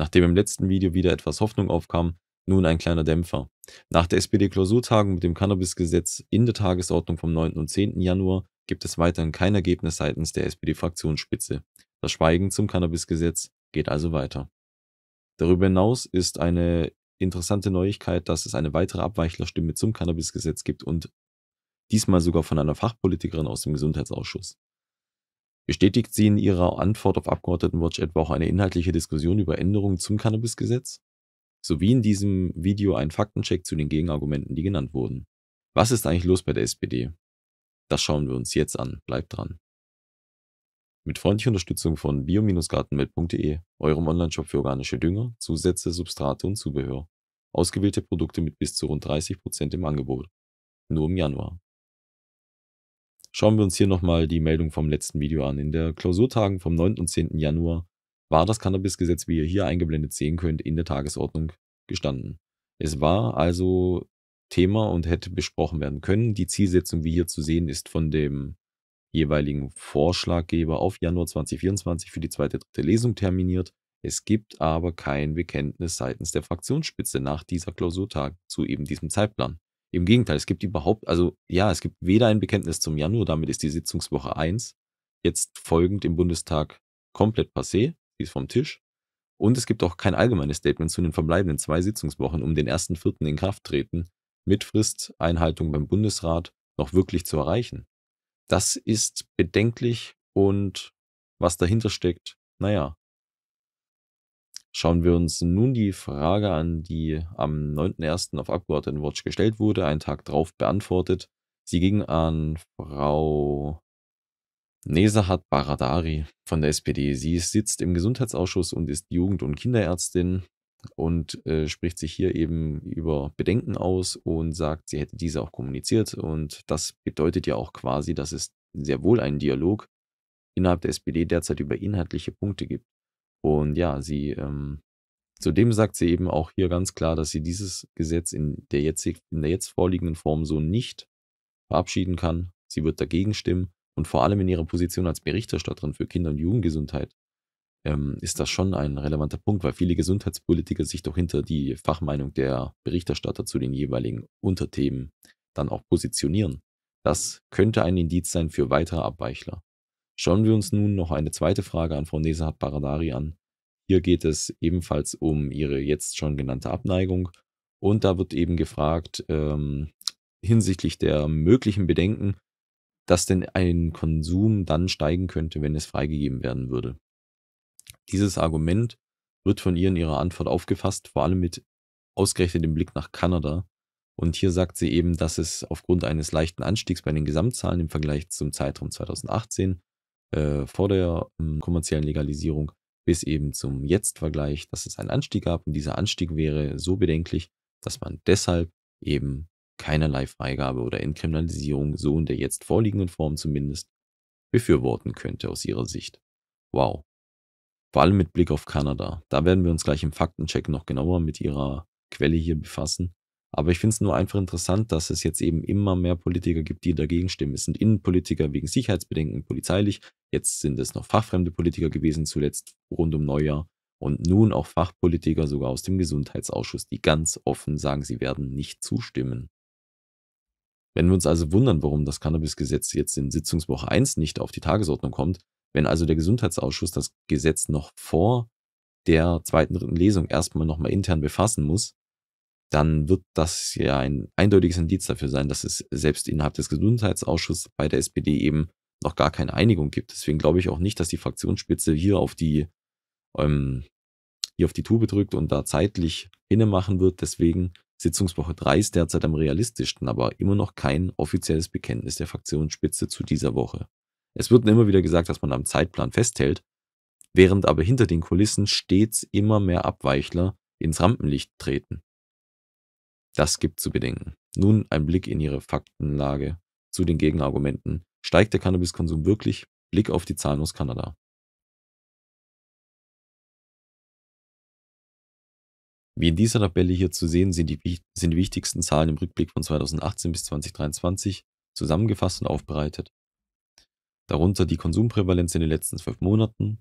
nachdem im letzten Video wieder etwas Hoffnung aufkam, nun ein kleiner Dämpfer. Nach der SPD-Klausurtagung mit dem Cannabis-Gesetz in der Tagesordnung vom 9. und 10. Januar gibt es weiterhin kein Ergebnis seitens der SPD-Fraktionsspitze. Das Schweigen zum Cannabis-Gesetz geht also weiter. Darüber hinaus ist eine interessante Neuigkeit, dass es eine weitere Abweichlerstimme zum Cannabis-Gesetz gibt und diesmal sogar von einer Fachpolitikerin aus dem Gesundheitsausschuss. Bestätigt sie in ihrer Antwort auf Abgeordnetenwatch etwa auch eine inhaltliche Diskussion über Änderungen zum Cannabisgesetz? Sowie in diesem Video ein Faktencheck zu den Gegenargumenten, die genannt wurden. Was ist eigentlich los bei der SPD? Das schauen wir uns jetzt an. Bleibt dran. Mit freundlicher Unterstützung von bio gartenmedde eurem Onlineshop für organische Dünger, Zusätze, Substrate und Zubehör. Ausgewählte Produkte mit bis zu rund 30% im Angebot. Nur im Januar. Schauen wir uns hier nochmal die Meldung vom letzten Video an. In der Klausurtagen vom 9. und 10. Januar war das Cannabisgesetz, wie ihr hier eingeblendet sehen könnt, in der Tagesordnung gestanden. Es war also Thema und hätte besprochen werden können. Die Zielsetzung, wie hier zu sehen, ist von dem jeweiligen Vorschlaggeber auf Januar 2024 für die zweite, dritte Lesung terminiert. Es gibt aber kein Bekenntnis seitens der Fraktionsspitze nach dieser Klausurtag zu eben diesem Zeitplan. Im Gegenteil, es gibt überhaupt, also ja, es gibt weder ein Bekenntnis zum Januar, damit ist die Sitzungswoche 1 jetzt folgend im Bundestag komplett passé, die ist vom Tisch. Und es gibt auch kein allgemeines Statement zu den verbleibenden zwei Sitzungswochen um den 1.4. in Kraft treten, mit Fristeinhaltung beim Bundesrat noch wirklich zu erreichen. Das ist bedenklich und was dahinter steckt, naja, Schauen wir uns nun die Frage an, die am 9.01. auf Abgeordnetenwatch gestellt wurde, einen Tag drauf beantwortet. Sie ging an Frau Nesahat Baradari von der SPD. Sie sitzt im Gesundheitsausschuss und ist Jugend- und Kinderärztin und äh, spricht sich hier eben über Bedenken aus und sagt, sie hätte diese auch kommuniziert. Und das bedeutet ja auch quasi, dass es sehr wohl einen Dialog innerhalb der SPD derzeit über inhaltliche Punkte gibt. Und ja, sie, ähm, zudem sagt sie eben auch hier ganz klar, dass sie dieses Gesetz in der, jetzt, in der jetzt vorliegenden Form so nicht verabschieden kann. Sie wird dagegen stimmen und vor allem in ihrer Position als Berichterstatterin für Kinder- und Jugendgesundheit ähm, ist das schon ein relevanter Punkt, weil viele Gesundheitspolitiker sich doch hinter die Fachmeinung der Berichterstatter zu den jeweiligen Unterthemen dann auch positionieren. Das könnte ein Indiz sein für weitere Abweichler. Schauen wir uns nun noch eine zweite Frage an Frau Nesahat Baradari an. Hier geht es ebenfalls um ihre jetzt schon genannte Abneigung und da wird eben gefragt ähm, hinsichtlich der möglichen Bedenken, dass denn ein Konsum dann steigen könnte, wenn es freigegeben werden würde. Dieses Argument wird von ihr in ihrer Antwort aufgefasst, vor allem mit ausgerechnetem Blick nach Kanada. Und hier sagt sie eben, dass es aufgrund eines leichten Anstiegs bei den Gesamtzahlen im Vergleich zum Zeitraum 2018 äh, vor der äh, kommerziellen Legalisierung bis eben zum Jetzt-Vergleich, dass es einen Anstieg gab und dieser Anstieg wäre so bedenklich, dass man deshalb eben keinerlei Freigabe oder Entkriminalisierung, so in der jetzt vorliegenden Form zumindest, befürworten könnte aus ihrer Sicht. Wow. Vor allem mit Blick auf Kanada. Da werden wir uns gleich im Faktencheck noch genauer mit ihrer Quelle hier befassen. Aber ich finde es nur einfach interessant, dass es jetzt eben immer mehr Politiker gibt, die dagegen stimmen. Es sind Innenpolitiker wegen Sicherheitsbedenken polizeilich, Jetzt sind es noch fachfremde Politiker gewesen, zuletzt rund um Neujahr. Und nun auch Fachpolitiker sogar aus dem Gesundheitsausschuss, die ganz offen sagen, sie werden nicht zustimmen. Wenn wir uns also wundern, warum das Cannabisgesetz jetzt in Sitzungswoche 1 nicht auf die Tagesordnung kommt, wenn also der Gesundheitsausschuss das Gesetz noch vor der zweiten, dritten Lesung erstmal nochmal intern befassen muss, dann wird das ja ein eindeutiges Indiz dafür sein, dass es selbst innerhalb des Gesundheitsausschusses bei der SPD eben noch gar keine Einigung gibt. Deswegen glaube ich auch nicht, dass die Fraktionsspitze hier auf die, ähm, hier auf die Tube drückt und da zeitlich hinemachen wird. Deswegen Sitzungswoche 3 ist derzeit am realistischsten, aber immer noch kein offizielles Bekenntnis der Fraktionsspitze zu dieser Woche. Es wird immer wieder gesagt, dass man am Zeitplan festhält, während aber hinter den Kulissen stets immer mehr Abweichler ins Rampenlicht treten. Das gibt zu bedenken. Nun ein Blick in ihre Faktenlage zu den Gegenargumenten, Steigt der Cannabiskonsum wirklich? Blick auf die Zahlen aus Kanada. Wie in dieser Tabelle hier zu sehen, sind die, sind die wichtigsten Zahlen im Rückblick von 2018 bis 2023 zusammengefasst und aufbereitet. Darunter die Konsumprävalenz in den letzten zwölf Monaten,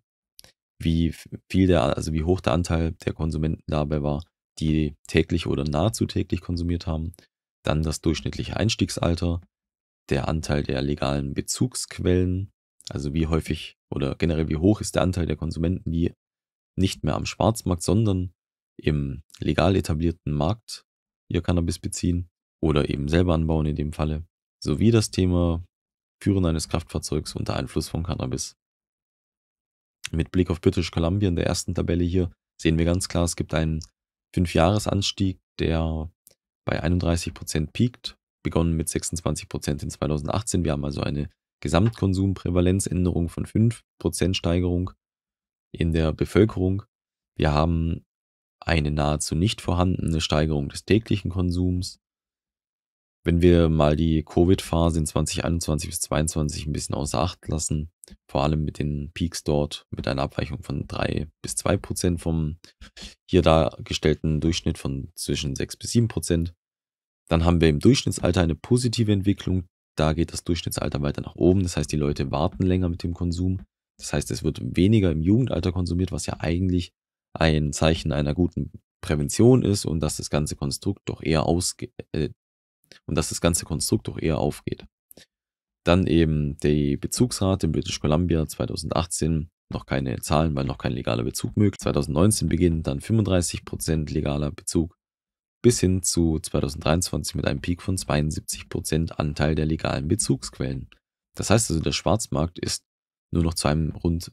wie viel der, also wie hoch der Anteil der Konsumenten dabei war, die täglich oder nahezu täglich konsumiert haben, dann das durchschnittliche Einstiegsalter, der Anteil der legalen Bezugsquellen, also wie häufig oder generell wie hoch ist der Anteil der Konsumenten, die nicht mehr am Schwarzmarkt, sondern im legal etablierten Markt ihr Cannabis beziehen oder eben selber anbauen in dem Falle, sowie das Thema Führen eines Kraftfahrzeugs unter Einfluss von Cannabis. Mit Blick auf British Columbia in der ersten Tabelle hier sehen wir ganz klar, es gibt einen Fünfjahresanstieg, der bei 31% Prozent piekt begonnen mit 26 Prozent in 2018. Wir haben also eine Gesamtkonsumprävalenzänderung von 5 Prozent Steigerung in der Bevölkerung. Wir haben eine nahezu nicht vorhandene Steigerung des täglichen Konsums. Wenn wir mal die Covid-Phase in 2021 bis 2022 ein bisschen außer Acht lassen, vor allem mit den Peaks dort mit einer Abweichung von 3 bis 2 Prozent vom hier dargestellten Durchschnitt von zwischen 6 bis 7 Prozent, dann haben wir im Durchschnittsalter eine positive Entwicklung. Da geht das Durchschnittsalter weiter nach oben. Das heißt, die Leute warten länger mit dem Konsum. Das heißt, es wird weniger im Jugendalter konsumiert, was ja eigentlich ein Zeichen einer guten Prävention ist und dass das ganze Konstrukt doch eher ausge äh, und dass das ganze Konstrukt doch eher aufgeht. Dann eben die Bezugsrate in British Columbia 2018 noch keine Zahlen, weil noch kein legaler Bezug möglich. 2019 beginnt dann 35% legaler Bezug, bis hin zu 2023 mit einem Peak von 72% Anteil der legalen Bezugsquellen. Das heißt also, der Schwarzmarkt ist nur noch zu einem rund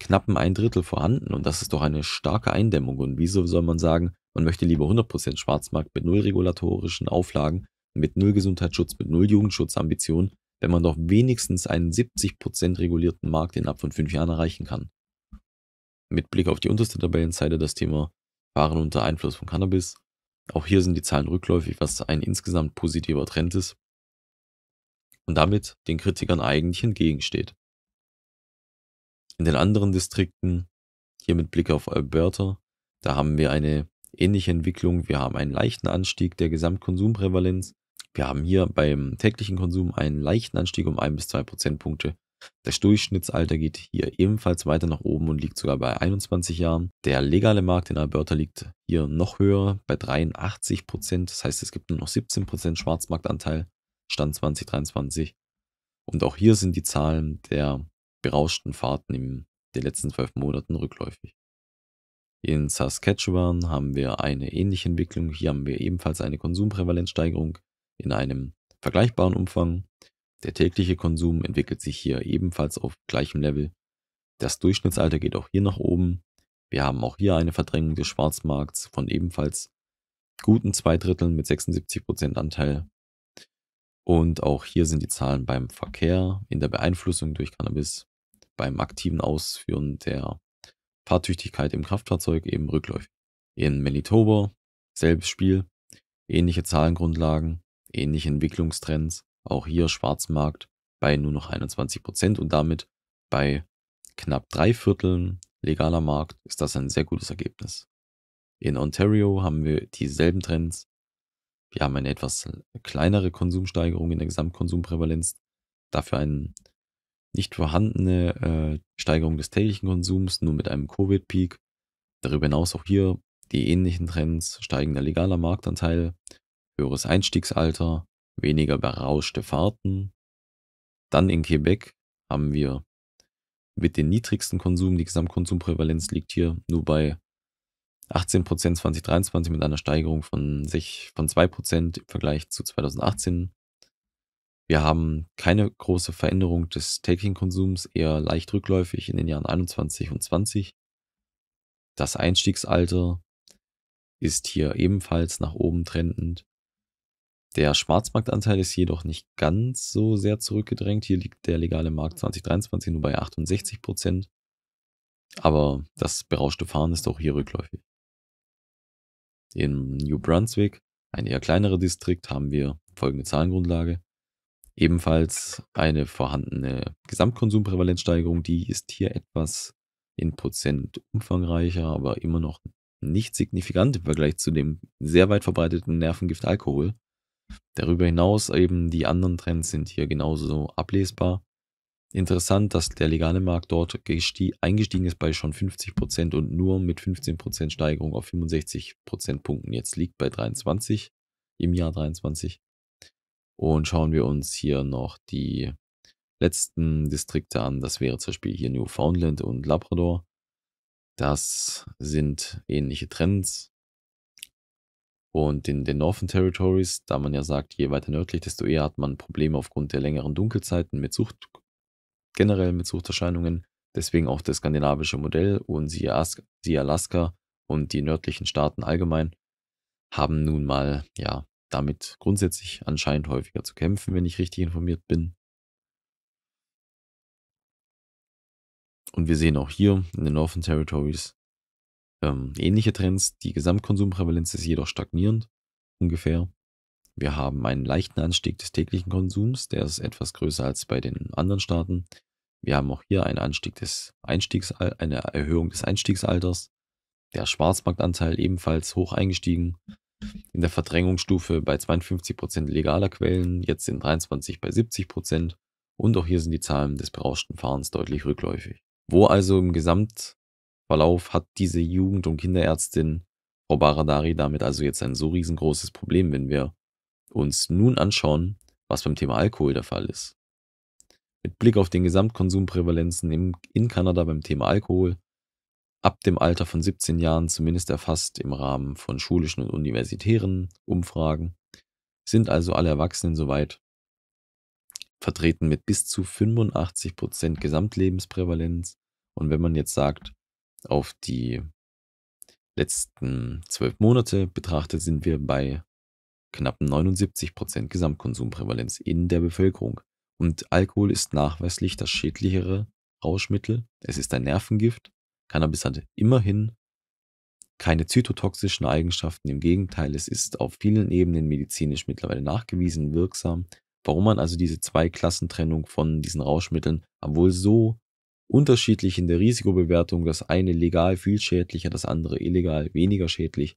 knappen ein Drittel vorhanden und das ist doch eine starke Eindämmung. Und wieso soll man sagen, man möchte lieber 100% Schwarzmarkt mit null regulatorischen Auflagen, mit null Gesundheitsschutz, mit null Jugendschutzambitionen, wenn man doch wenigstens einen 70% regulierten Markt innerhalb von fünf Jahren erreichen kann. Mit Blick auf die unterste Tabellenseite das Thema Waren unter Einfluss von Cannabis auch hier sind die Zahlen rückläufig, was ein insgesamt positiver Trend ist und damit den Kritikern eigentlich entgegensteht. In den anderen Distrikten, hier mit Blick auf Alberta, da haben wir eine ähnliche Entwicklung. Wir haben einen leichten Anstieg der Gesamtkonsumprävalenz. Wir haben hier beim täglichen Konsum einen leichten Anstieg um ein bis zwei Prozentpunkte das Durchschnittsalter geht hier ebenfalls weiter nach oben und liegt sogar bei 21 Jahren. Der legale Markt in Alberta liegt hier noch höher, bei 83 Prozent. Das heißt, es gibt nur noch 17 Prozent Schwarzmarktanteil, Stand 2023. Und auch hier sind die Zahlen der berauschten Fahrten in den letzten zwölf Monaten rückläufig. In Saskatchewan haben wir eine ähnliche Entwicklung. Hier haben wir ebenfalls eine Konsumprävalenzsteigerung in einem vergleichbaren Umfang. Der tägliche Konsum entwickelt sich hier ebenfalls auf gleichem Level. Das Durchschnittsalter geht auch hier nach oben. Wir haben auch hier eine Verdrängung des Schwarzmarkts von ebenfalls guten zwei Dritteln mit 76% Prozent Anteil. Und auch hier sind die Zahlen beim Verkehr, in der Beeinflussung durch Cannabis, beim aktiven Ausführen der Fahrtüchtigkeit im Kraftfahrzeug eben rückläufig. In Manitoba, selbes Spiel, ähnliche Zahlengrundlagen, ähnliche Entwicklungstrends. Auch hier Schwarzmarkt bei nur noch 21 Prozent und damit bei knapp drei Vierteln legaler Markt ist das ein sehr gutes Ergebnis. In Ontario haben wir dieselben Trends. Wir haben eine etwas kleinere Konsumsteigerung in der Gesamtkonsumprävalenz, dafür eine nicht vorhandene äh, Steigerung des täglichen Konsums, nur mit einem Covid-Peak. Darüber hinaus auch hier die ähnlichen Trends, steigender legaler Marktanteil, höheres Einstiegsalter, weniger berauschte Fahrten. Dann in Quebec haben wir mit den niedrigsten Konsum, die Gesamtkonsumprävalenz liegt hier nur bei 18% 2023 mit einer Steigerung von, sich, von 2% im Vergleich zu 2018. Wir haben keine große Veränderung des Taking-Konsums, eher leicht rückläufig in den Jahren 21 und 20. Das Einstiegsalter ist hier ebenfalls nach oben trendend. Der Schwarzmarktanteil ist jedoch nicht ganz so sehr zurückgedrängt. Hier liegt der legale Markt 2023 nur bei 68 Prozent. Aber das berauschte Fahren ist auch hier rückläufig. In New Brunswick, ein eher kleinerer Distrikt, haben wir folgende Zahlengrundlage. Ebenfalls eine vorhandene Gesamtkonsumprävalenzsteigerung, die ist hier etwas in Prozent umfangreicher, aber immer noch nicht signifikant im Vergleich zu dem sehr weit verbreiteten Nervengift Alkohol. Darüber hinaus eben die anderen Trends sind hier genauso ablesbar. Interessant, dass der legale Markt dort eingestiegen ist bei schon 50% und nur mit 15% Steigerung auf 65 Punkten jetzt liegt bei 23 im Jahr 23. Und schauen wir uns hier noch die letzten Distrikte an. Das wäre zum Beispiel hier Newfoundland und Labrador. Das sind ähnliche Trends und in den Northern Territories, da man ja sagt, je weiter nördlich, desto eher hat man Probleme aufgrund der längeren Dunkelzeiten mit Sucht, generell mit Suchterscheinungen. Deswegen auch das skandinavische Modell und sie As Alaska und die nördlichen Staaten allgemein haben nun mal, ja, damit grundsätzlich anscheinend häufiger zu kämpfen, wenn ich richtig informiert bin. Und wir sehen auch hier in den Northern Territories ähm, ähnliche Trends, die Gesamtkonsumprävalenz ist jedoch stagnierend, ungefähr. Wir haben einen leichten Anstieg des täglichen Konsums, der ist etwas größer als bei den anderen Staaten. Wir haben auch hier einen Anstieg des Einstiegs, eine Erhöhung des Einstiegsalters. Der Schwarzmarktanteil ebenfalls hoch eingestiegen. In der Verdrängungsstufe bei 52% Prozent legaler Quellen, jetzt sind 23 bei 70%. Prozent Und auch hier sind die Zahlen des berauschten Fahrens deutlich rückläufig. Wo also im Gesamt Verlauf hat diese Jugend- und Kinderärztin Frau Baradari damit also jetzt ein so riesengroßes Problem, wenn wir uns nun anschauen, was beim Thema Alkohol der Fall ist. Mit Blick auf den Gesamtkonsumprävalenzen in Kanada beim Thema Alkohol ab dem Alter von 17 Jahren zumindest erfasst im Rahmen von schulischen und universitären Umfragen, sind also alle Erwachsenen soweit vertreten mit bis zu 85% Gesamtlebensprävalenz. Und wenn man jetzt sagt, auf die letzten zwölf Monate betrachtet sind wir bei knapp 79% Prozent Gesamtkonsumprävalenz in der Bevölkerung. Und Alkohol ist nachweislich das schädlichere Rauschmittel. Es ist ein Nervengift. Cannabis hat immerhin keine zytotoxischen Eigenschaften. Im Gegenteil, es ist auf vielen Ebenen medizinisch mittlerweile nachgewiesen wirksam. Warum man also diese Zweiklassentrennung von diesen Rauschmitteln, obwohl so unterschiedlich in der Risikobewertung, das eine legal viel schädlicher, das andere illegal weniger schädlich.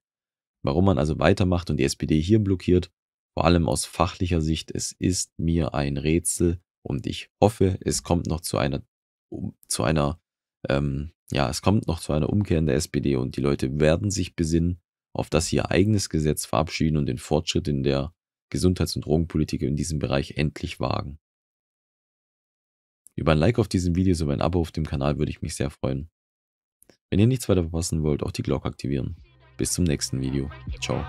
Warum man also weitermacht und die SPD hier blockiert, vor allem aus fachlicher Sicht, es ist mir ein Rätsel und ich hoffe, es kommt noch zu einer, zu einer, ähm, ja, es kommt noch zu einer Umkehr in der SPD und die Leute werden sich besinnen, auf das sie ihr eigenes Gesetz verabschieden und den Fortschritt in der Gesundheits- und Drogenpolitik in diesem Bereich endlich wagen. Über ein Like auf diesem Video sowie ein Abo auf dem Kanal würde ich mich sehr freuen. Wenn ihr nichts weiter verpassen wollt, auch die Glocke aktivieren. Bis zum nächsten Video. Ciao.